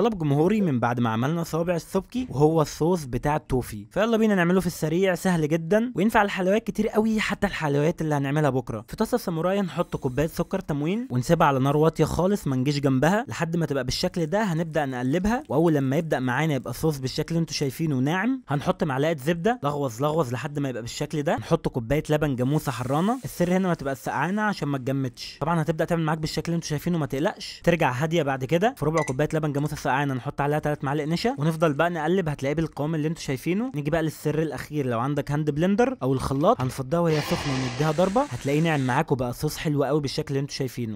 طلب جمهوري من بعد ما عملنا صوابع السبكي وهو الصوص بتاع التوفي فيلا بينا نعمله في السريع سهل جدا وينفع الحلويات كتير قوي حتى الحلويات اللي هنعملها بكره في طاسه ساموراي نحط كوبايه سكر تموين ونسيبها على نار واطيه خالص ما نجيش جنبها لحد ما تبقى بالشكل ده هنبدا نقلبها واول لما يبدا معانا يبقى الصوص بالشكل اللي انتم شايفينه ناعم هنحط معلقه زبده لغوص لغوص لحد ما يبقى بالشكل ده نحط كوبايه لبن جاموسه حرانه السر هنا ما تبقى سقعانه عشان ما تجمدش طبعا هتبدا تعمل معاك بالشكل اللي انتم شايفينه ما تقلقش ترجع هاديه بعد كده في ربع كوبايه لبن جاموسه سقعانه نحط عليها ثلاث معالق نشا ونفضل بقى نقلب هتلاقيه بالقوام اللي انتم شايفينه نيجي بقى للسر الاخير لو عندك هاند بلندر او الخلاط هنفضها وهي سخنه ونديها ضربه هتلاقيه نعم معاك بقى صوص حلو قوي بالشكل اللي انتم شايفينه